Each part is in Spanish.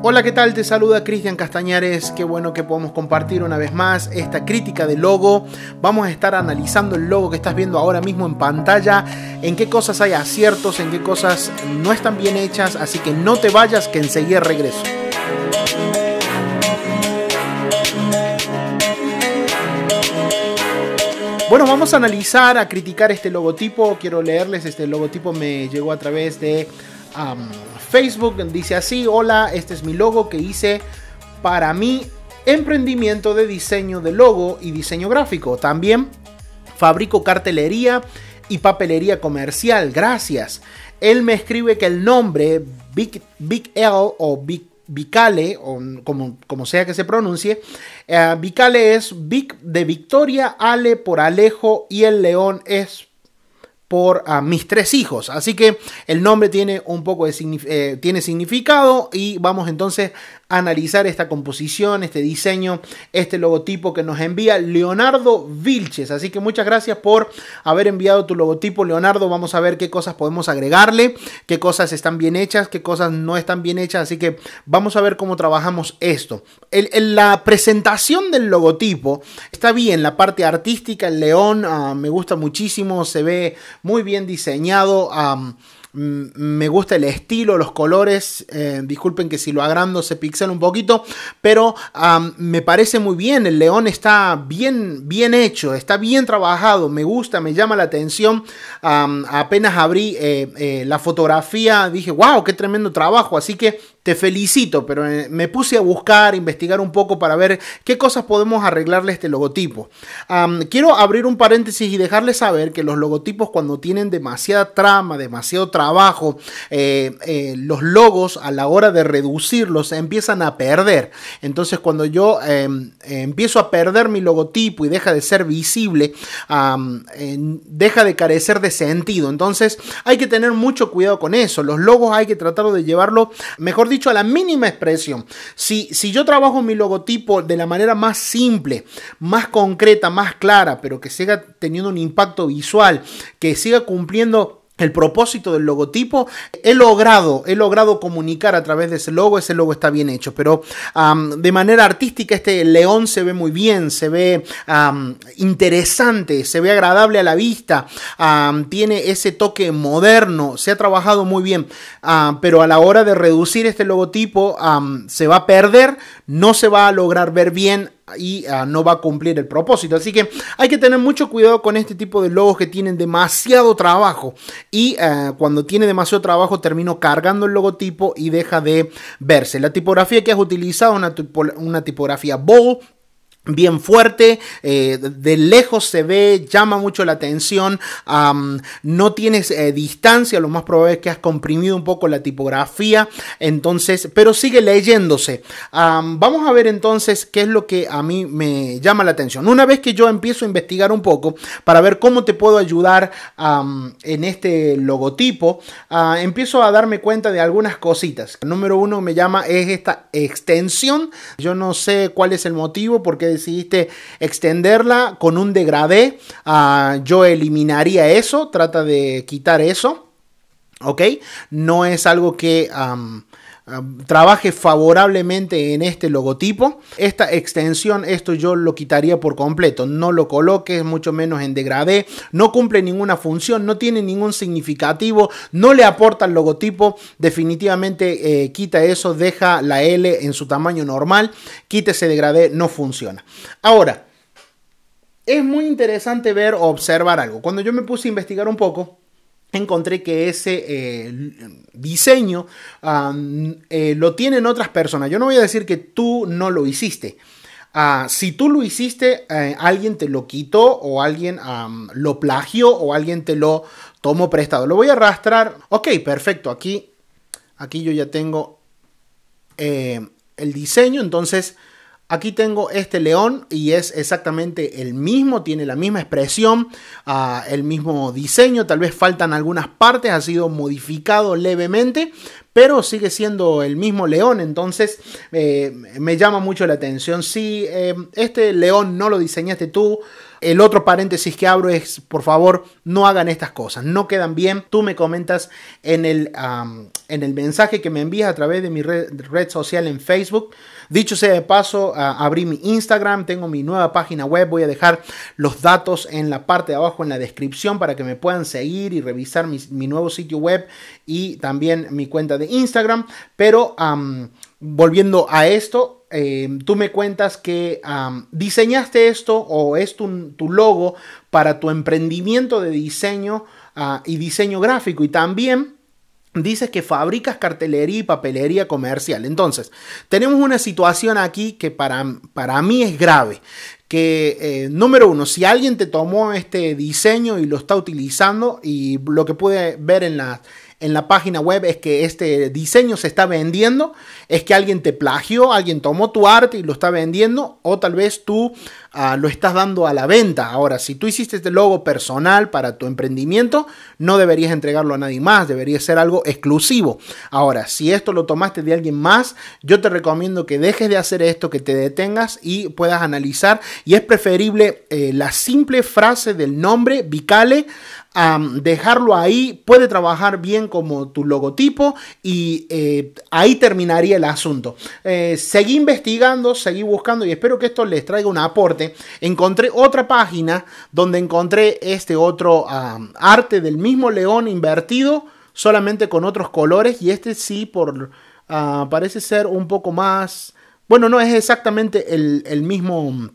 Hola, ¿qué tal? Te saluda Cristian Castañares. Qué bueno que podemos compartir una vez más esta crítica de logo. Vamos a estar analizando el logo que estás viendo ahora mismo en pantalla, en qué cosas hay aciertos, en qué cosas no están bien hechas, así que no te vayas que enseguida regreso. Bueno, vamos a analizar, a criticar este logotipo. Quiero leerles, este logotipo me llegó a través de Facebook dice así, hola, este es mi logo que hice para mi emprendimiento de diseño de logo y diseño gráfico. También fabrico cartelería y papelería comercial, gracias. Él me escribe que el nombre Big, Big L o Big o como, sea que se pronuncie, eh, Vicale es Vic de Victoria, Ale por Alejo y el León es por ah, mis tres hijos. Así que el nombre tiene un poco de eh, tiene significado y vamos entonces a analizar esta composición, este diseño, este logotipo que nos envía Leonardo Vilches. Así que muchas gracias por haber enviado tu logotipo, Leonardo. Vamos a ver qué cosas podemos agregarle, qué cosas están bien hechas, qué cosas no están bien hechas. Así que vamos a ver cómo trabajamos esto. la presentación del logotipo está bien, la parte artística, el león ah, me gusta muchísimo, se ve muy bien diseñado. Mm, me gusta el estilo, los colores, eh, disculpen que si lo agrando se pixela un poquito, pero me parece muy bien, el león está bien, bien hecho, está bien trabajado, me gusta, me llama la atención, apenas abrí eh, eh, la fotografía, dije, wow, qué tremendo trabajo, así que te felicito, pero me puse a buscar, investigar un poco para ver qué cosas podemos arreglarle a este logotipo. quiero abrir un paréntesis y dejarles saber que los logotipos cuando tienen demasiada trama, demasiado trabajo, trabajo, eh, eh, los logos a la hora de reducirlos empiezan a perder. Entonces cuando yo em, empiezo a perder mi logotipo y deja de ser visible, deja de carecer de sentido. Entonces hay que tener mucho cuidado con eso. Los logos hay que tratar de llevarlo, mejor dicho, a la mínima expresión. Si, si yo trabajo mi logotipo de la manera más simple, más concreta, más clara, pero que siga teniendo un impacto visual, que siga cumpliendo el propósito del logotipo. He logrado, he logrado comunicar a través de ese logo, ese logo está bien hecho, pero de manera artística este león se ve muy bien, se ve interesante, se ve agradable a la vista, tiene ese toque moderno, se ha trabajado muy bien, ah, pero a la hora de reducir este logotipo se va a perder, no se va a lograr ver bien y ah, no va a cumplir el propósito. Así que hay que tener mucho cuidado con este tipo de logos que tienen demasiado trabajo y ah, cuando tiene demasiado trabajo termino cargando el logotipo y deja de verse. La tipografía que has utilizado, una, una tipografía bold, bien fuerte, eh, de lejos se ve, llama mucho la atención, no tienes eh, distancia, lo más probable es que has comprimido un poco la tipografía, entonces, pero sigue leyéndose. vamos a ver entonces qué es lo que a mí me llama la atención. Una vez que yo empiezo a investigar un poco para ver cómo te puedo ayudar en este logotipo, ah, empiezo a darme cuenta de algunas cositas. El número uno me llama es esta extensión, yo no sé cuál es el motivo, porque decidiste extenderla con un degradé, ah, yo eliminaría eso, trata de quitar eso. ¿Ok? No es algo que trabaje favorablemente en este logotipo. Esta extensión, esto yo lo quitaría por completo. No lo coloques, mucho menos en degradé. No cumple ninguna función, no tiene ningún significativo, no le aporta al logotipo. Definitivamente eh, quita eso, deja la L en su tamaño normal. Quítese degradé, no funciona. Ahora, es muy interesante ver o observar algo. Cuando yo me puse a investigar un poco, encontré que ese eh, diseño ah, eh, lo tienen otras personas. Yo no voy a decir que tú no lo hiciste. Ah, si tú lo hiciste, eh, alguien te lo quitó o alguien ah, lo plagió o alguien te lo tomó prestado. Lo voy a arrastrar. Ok, perfecto. Aquí, aquí yo ya tengo el diseño. Entonces, Aquí tengo este león y es exactamente el mismo, tiene la misma expresión, ah, el mismo diseño, tal vez faltan algunas partes, ha sido modificado levemente, pero sigue siendo el mismo león, entonces eh, me llama mucho la atención. Si eh, este león no lo diseñaste tú, el otro paréntesis que abro es, por favor, no hagan estas cosas, no quedan bien. Tú me comentas en el, en el mensaje que me envías a través de mi red, social en Facebook. Dicho sea de paso, abrí mi Instagram, tengo mi nueva página web, voy a dejar los datos en la parte de abajo en la descripción para que me puedan seguir y revisar mi, nuevo sitio web y también mi cuenta de Instagram. Pero volviendo a esto, em, tú me cuentas que diseñaste esto o es tu, logo para tu emprendimiento de diseño ah, y diseño gráfico y también dices que fabricas cartelería y papelería comercial. Entonces, tenemos una situación aquí que para, para mí es grave. Que eh, número uno, si alguien te tomó este diseño y lo está utilizando y lo que puede ver en las en la página web es que este diseño se está vendiendo, es que alguien te plagió, alguien tomó tu arte y lo está vendiendo, o tal vez tú ah, lo estás dando a la venta. Ahora, si tú hiciste este logo personal para tu emprendimiento, no deberías entregarlo a nadie más, debería ser algo exclusivo. Ahora, si esto lo tomaste de alguien más, yo te recomiendo que dejes de hacer esto, que te detengas y puedas analizar. Y es preferible eh, la simple frase del nombre, Vicale, dejarlo ahí, puede trabajar bien como tu logotipo y eh, ahí terminaría el asunto. Eh, seguí investigando, seguí buscando y espero que esto les traiga un aporte. Encontré otra página donde encontré este otro arte del mismo león invertido, solamente con otros colores y este sí por... Ah, parece ser un poco más... Bueno, no es exactamente el mismo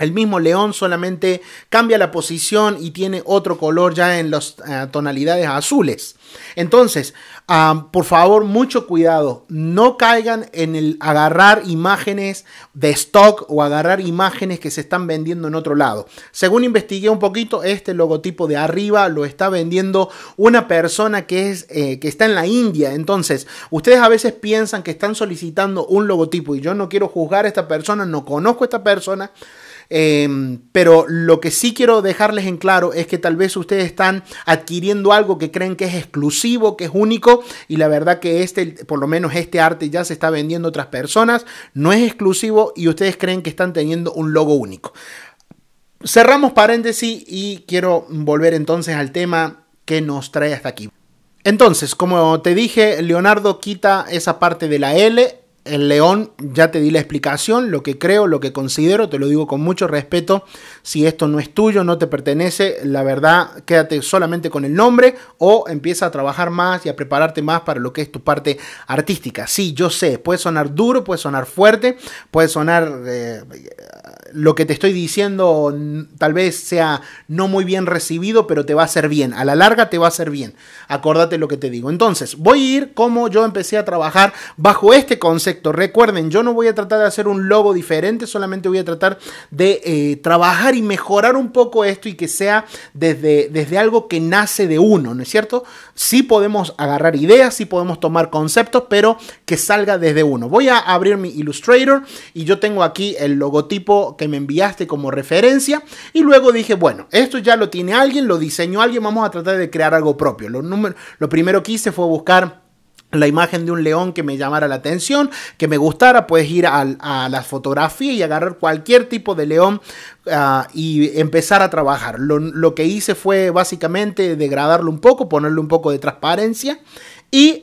el mismo león solamente cambia la posición y tiene otro color ya en las eh, tonalidades azules. Entonces, ah, por favor, mucho cuidado. No caigan en el agarrar imágenes de stock o agarrar imágenes que se están vendiendo en otro lado. Según investigué un poquito, este logotipo de arriba lo está vendiendo una persona que, es, eh, que está en la India. Entonces, ustedes a veces piensan que están solicitando un logotipo y yo no quiero juzgar a esta persona, no conozco a esta persona. Em, pero lo que sí quiero dejarles en claro es que tal vez ustedes están adquiriendo algo que creen que es exclusivo, que es único, y la verdad que este, por lo menos este arte ya se está vendiendo a otras personas, no es exclusivo y ustedes creen que están teniendo un logo único. Cerramos paréntesis y quiero volver entonces al tema que nos trae hasta aquí. Entonces, como te dije, Leonardo quita esa parte de la L el león, ya te di la explicación, lo que creo, lo que considero, te lo digo con mucho respeto. Si esto no es tuyo, no te pertenece, la verdad, quédate solamente con el nombre o empieza a trabajar más y a prepararte más para lo que es tu parte artística. Sí, yo sé, puede sonar duro, puede sonar fuerte, puede sonar eh, lo que te estoy diciendo tal vez sea no muy bien recibido, pero te va a ser bien. A la larga te va a ser bien. Acordate lo que te digo. Entonces, voy a ir como yo empecé a trabajar bajo este concepto. Recuerden, yo no voy a tratar de hacer un logo diferente, solamente voy a tratar de eh, trabajar y mejorar un poco esto y que sea desde, desde algo que nace de uno, ¿no es cierto? Sí podemos agarrar ideas, sí podemos tomar conceptos, pero que salga desde uno. Voy a abrir mi Illustrator y yo tengo aquí el logotipo que me enviaste como referencia y luego dije, bueno, esto ya lo tiene alguien, lo diseñó alguien, vamos a tratar de crear algo propio. Lo, lo primero que hice fue buscar la imagen de un león que me llamara la atención, que me gustara, puedes ir a, la fotografía y agarrar cualquier tipo de león ah, y empezar a trabajar. Lo, que hice fue básicamente degradarlo un poco, ponerle un poco de transparencia y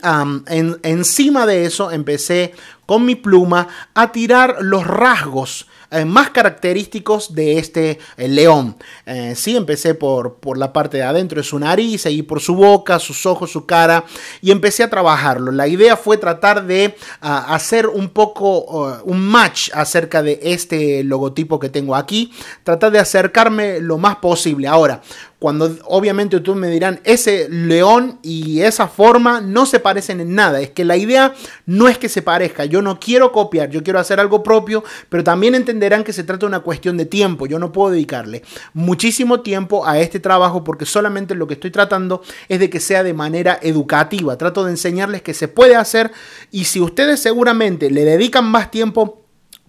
encima de eso empecé con mi pluma a tirar los rasgos eh, más característicos de este eh, león. Eh, sí, empecé por, por la parte de adentro de su nariz, y por su boca, sus ojos, su cara y empecé a trabajarlo. La idea fue tratar de ah, hacer un poco oh, un match acerca de este logotipo que tengo aquí, tratar de acercarme lo más posible. Ahora, cuando obviamente tú me dirán, ese león y esa forma no se parecen en nada. Es que la idea no es que se parezca. Yo no quiero copiar, yo quiero hacer algo propio, pero también entenderán que se trata de una cuestión de tiempo. Yo no puedo dedicarle muchísimo tiempo a este trabajo porque solamente lo que estoy tratando es de que sea de manera educativa. Trato de enseñarles que se puede hacer y si ustedes seguramente le dedican más tiempo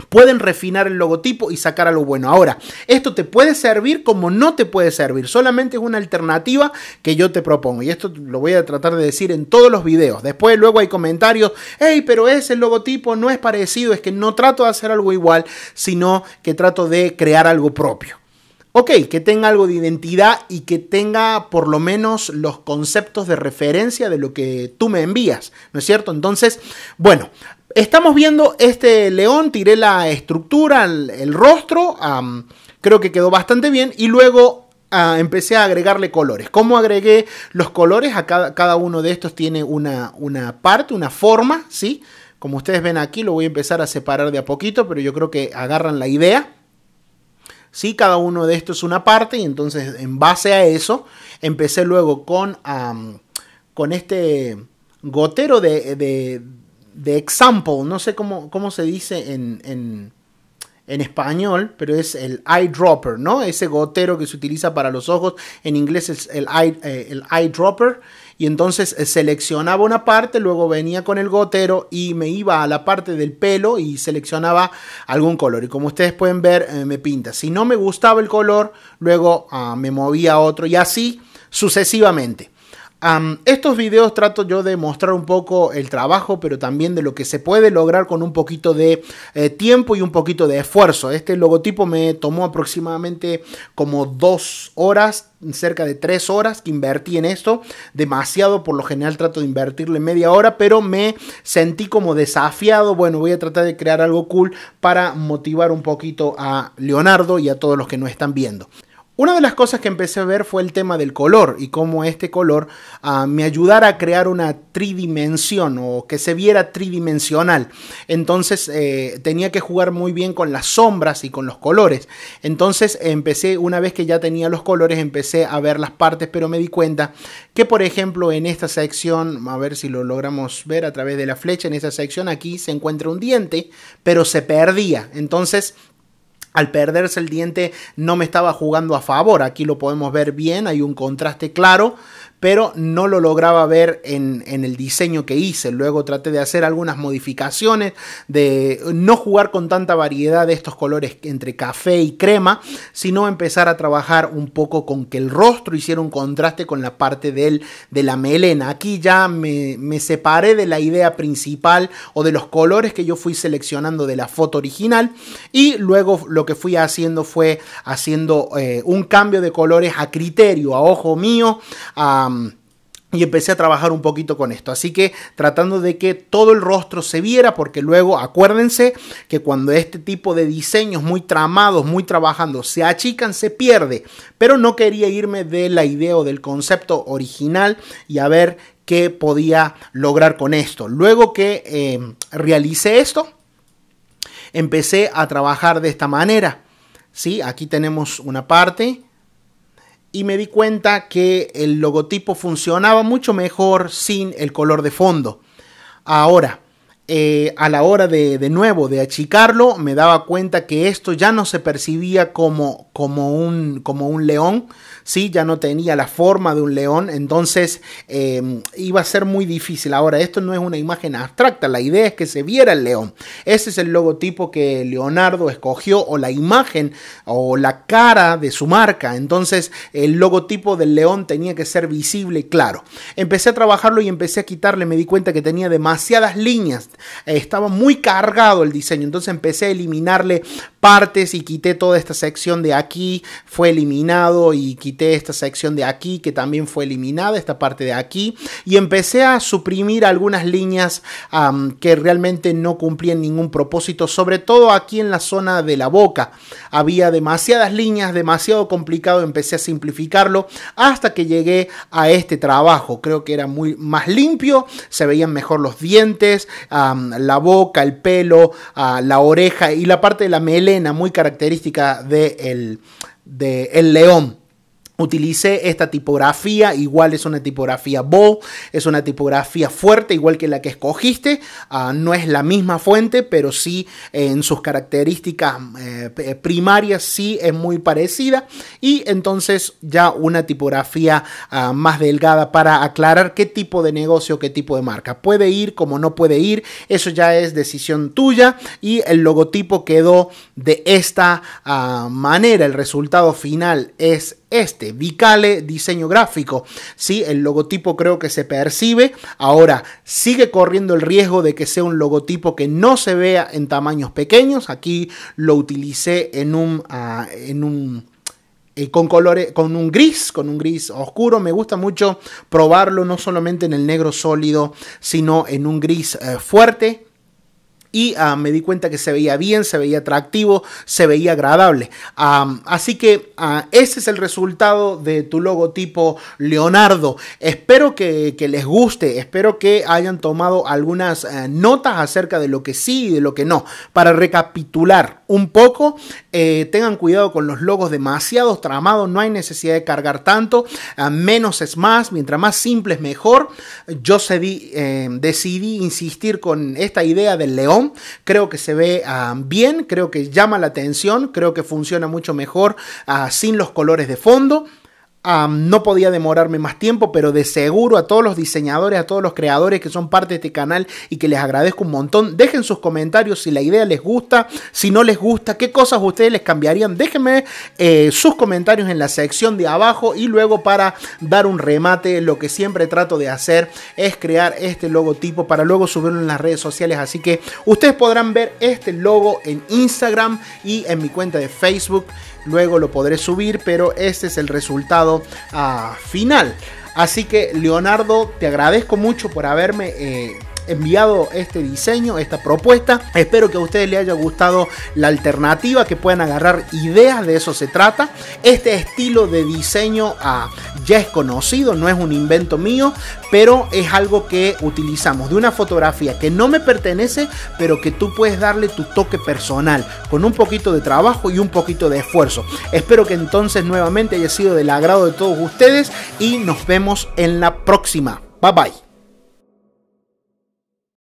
Pueden refinar el logotipo y sacar algo bueno. Ahora, esto te puede servir como no te puede servir. Solamente es una alternativa que yo te propongo. Y esto lo voy a tratar de decir en todos los videos. Después luego hay comentarios. Hey, pero ese logotipo no es parecido. Es que no trato de hacer algo igual, sino que trato de crear algo propio. Ok, que tenga algo de identidad y que tenga por lo menos los conceptos de referencia de lo que tú me envías, ¿no es cierto? Entonces, bueno, estamos viendo este león, tiré la estructura, el, rostro, creo que quedó bastante bien y luego ah, empecé a agregarle colores. ¿Cómo agregué los colores? A cada, uno de estos tiene una, parte, una forma, ¿sí? Como ustedes ven aquí, lo voy a empezar a separar de a poquito, pero yo creo que agarran la idea. Sí, cada uno de estos es una parte y entonces en base a eso empecé luego con, con este gotero de, de example, no sé cómo, cómo se dice en, español, pero es el eyedropper, ¿no? Ese gotero que se utiliza para los ojos, en inglés es el, eh, eyedropper. Y entonces eh, seleccionaba una parte, luego venía con el gotero y me iba a la parte del pelo y seleccionaba algún color. Y como ustedes pueden ver, eh, me pinta. Si no me gustaba el color, luego ah, me movía a otro y así sucesivamente estos videos trato yo de mostrar un poco el trabajo, pero también de lo que se puede lograr con un poquito de eh, tiempo y un poquito de esfuerzo. Este logotipo me tomó aproximadamente como dos horas, cerca de tres horas que invertí en esto. Demasiado, por lo general trato de invertirle media hora, pero me sentí como desafiado. Bueno, voy a tratar de crear algo cool para motivar un poquito a Leonardo y a todos los que nos están viendo. Una de las cosas que empecé a ver fue el tema del color y cómo este color ah, me ayudara a crear una tridimensión o que se viera tridimensional. Entonces eh, tenía que jugar muy bien con las sombras y con los colores. Entonces empecé, una vez que ya tenía los colores, empecé a ver las partes, pero me di cuenta que, por ejemplo, en esta sección, a ver si lo logramos ver a través de la flecha, en esa sección aquí se encuentra un diente, pero se perdía. Entonces al perderse el diente no me estaba jugando a favor. Aquí lo podemos ver bien, hay un contraste claro, pero no lo lograba ver en, el diseño que hice. Luego traté de hacer algunas modificaciones, de no jugar con tanta variedad de estos colores entre café y crema, sino empezar a trabajar un poco con que el rostro hiciera un contraste con la parte del, de la melena. Aquí ya me, separé de la idea principal o de los colores que yo fui seleccionando de la foto original y luego lo que fui haciendo fue haciendo eh, un cambio de colores a criterio, a ojo mío, a y empecé a trabajar un poquito con esto. Así que tratando de que todo el rostro se viera, porque luego acuérdense que cuando este tipo de diseños muy tramados, muy trabajando, se achican, se pierde. Pero no quería irme de la idea o del concepto original y a ver qué podía lograr con esto. Luego que em, realicé esto, empecé a trabajar de esta manera. ¿Sí? Aquí tenemos una parte y me di cuenta que el logotipo funcionaba mucho mejor sin el color de fondo. Ahora, eh, a la hora de, de nuevo de achicarlo, me daba cuenta que esto ya no se percibía como, como, un, como un león, ¿sí? ya no tenía la forma de un león, entonces em, iba a ser muy difícil. Ahora, esto no es una imagen abstracta, la idea es que se viera el león. Ese es el logotipo que Leonardo escogió, o la imagen, o la cara de su marca. Entonces, el logotipo del león tenía que ser visible y claro. Empecé a trabajarlo y empecé a quitarle, me di cuenta que tenía demasiadas líneas estaba muy cargado el diseño, entonces empecé a eliminarle partes y quité toda esta sección de aquí, fue eliminado y quité esta sección de aquí que también fue eliminada, esta parte de aquí, y empecé a suprimir algunas líneas que realmente no cumplían ningún propósito, sobre todo aquí en la zona de la boca. Había demasiadas líneas, demasiado complicado, empecé a simplificarlo hasta que llegué a este trabajo. Creo que era muy más limpio, se veían mejor los dientes, la boca, el pelo, ah, la oreja y la parte de la melena muy característica del de el león. Utilicé esta tipografía, igual es una tipografía bold, es una tipografía fuerte, igual que la que escogiste. Ah, no es la misma fuente, pero sí eh, en sus características eh, eh, primarias sí es muy parecida. Y entonces ya una tipografía ah, más delgada para aclarar qué tipo de negocio, qué tipo de marca. Puede ir como no puede ir, eso ya es decisión tuya. Y el logotipo quedó de esta ah, manera. El resultado final es este Vicale diseño gráfico. Sí, el logotipo creo que se percibe. Ahora sigue corriendo el riesgo de que sea un logotipo que no se vea en tamaños pequeños. Aquí lo utilicé en un, ah, eh, con colores, con un gris, con un gris oscuro. Me gusta mucho probarlo no solamente en el negro sólido, sino en un gris eh, fuerte y ah, me di cuenta que se veía bien, se veía atractivo, se veía agradable. así que ah, ese es el resultado de tu logotipo Leonardo. Espero que, les guste, espero que hayan tomado algunas eh, notas acerca de lo que sí y de lo que no. Para recapitular un poco, eh, tengan cuidado con los logos demasiado tramados, no hay necesidad de cargar tanto, menos es más, mientras más simple es mejor. Yo eh, decidí insistir con esta idea del león, creo que se ve ah, bien, creo que llama la atención, creo que funciona mucho mejor ah, sin los colores de fondo no podía demorarme más tiempo, pero de seguro a todos los diseñadores, a todos los creadores que son parte de este canal y que les agradezco un montón, dejen sus comentarios si la idea les gusta, si no les gusta, qué cosas ustedes les cambiarían. Déjenme eh, sus comentarios en la sección de abajo y luego para dar un remate, lo que siempre trato de hacer es crear este logotipo para luego subirlo en las redes sociales. Así que ustedes podrán ver este logo en Instagram y en mi cuenta de Facebook luego lo podré subir, pero este es el resultado ah, final. Así que Leonardo, te agradezco mucho por haberme... Eh, enviado este diseño, esta propuesta. Espero que a ustedes les haya gustado la alternativa, que puedan agarrar ideas, de eso se trata. Este estilo de diseño ah, ya es conocido, no es un invento mío, pero es algo que utilizamos de una fotografía que no me pertenece, pero que tú puedes darle tu toque personal, con un poquito de trabajo y un poquito de esfuerzo. Espero que entonces nuevamente haya sido del agrado de todos ustedes y nos vemos en la próxima. Bye bye.